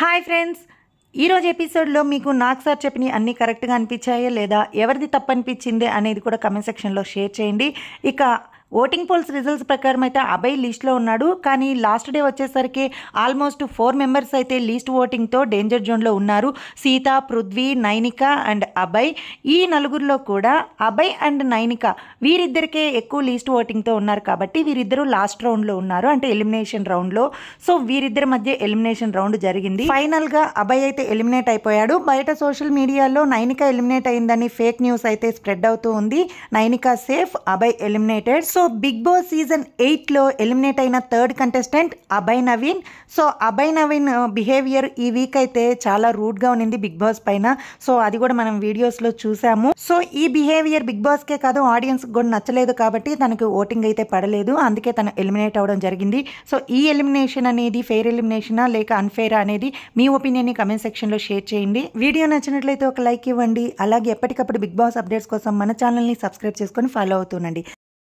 hi friends ఈరోజు ఎపిసోడ్లో మీకు నాకు సార్ చెప్పిన అన్నీ కరెక్ట్గా అనిపించాయా లేదా ఎవరిది తప్పనిపించింది అనేది కూడా కమెంట్ సెక్షన్లో షేర్ చేయండి ఇక ఓటింగ్ పోల్స్ రిజల్ట్స్ ప్రకారం అయితే అభయ్ లిస్ట్లో ఉన్నాడు కానీ లాస్ట్ డే వచ్చేసరికి ఆల్మోస్ట్ ఫోర్ మెంబర్స్ అయితే లీస్ట్ ఓటింగ్తో డేంజర్ జోన్లో ఉన్నారు సీత పృథ్వీ నైనిక అండ్ అభయ్ ఈ నలుగురిలో కూడా అభయ్ అండ్ నైనిక వీరిద్దరికే ఎక్కువ లీస్ట్ ఓటింగ్తో ఉన్నారు కాబట్టి వీరిద్దరూ లాస్ట్ రౌండ్లో ఉన్నారు అంటే ఎలిమినేషన్ రౌండ్లో సో వీరిద్దరి మధ్య ఎలిమినేషన్ రౌండ్ జరిగింది ఫైనల్గా అభయ్ అయితే ఎలిమినేట్ అయిపోయాడు బయట సోషల్ మీడియాలో నైనిక ఎలిమినేట్ అయిందని ఫేక్ న్యూస్ అయితే స్ప్రెడ్ అవుతూ ఉంది Nainika safe Abhay eliminated so so Bigg Boss season ఎయిట్లో ఎలిమినేట్ అయిన third contestant Abhay Naveen so Abhay Naveen behaviour ఈ వీక్ అయితే చాలా రూడ్గా ఉన్నింది బిగ్ బాస్ పైన సో అది కూడా మనం వీడియోస్లో చూసాము సో ఈ బిహేవియర్ బిగ్ బాస్కే కాదు ఆడియన్స్ కూడా నచ్చలేదు కాబట్టి తనకు ఓటింగ్ అయితే పడలేదు అందుకే తను ఎలిమినేట్ అవ్వడం జరిగింది సో ఈ ఎలిమినేషన్ అనేది ఫెయిర్ ఎలిమినేషనా లేక అన్ఫెయిరా అనేది మీ ఒపీనియన్ని కమెంట్ సెక్షన్లో షేర్ చేయండి వీడియో నచ్చినట్లయితే ఒక లైక్ ఇవ్వండి అలాగే ఎప్పటికప్పుడు బిగ్ బాస్ అప్డేట్స్ కోసం మన ఛానల్ని సబ్స్క్రైబ్ చేసుకొని ఫాలో అవుతుండండి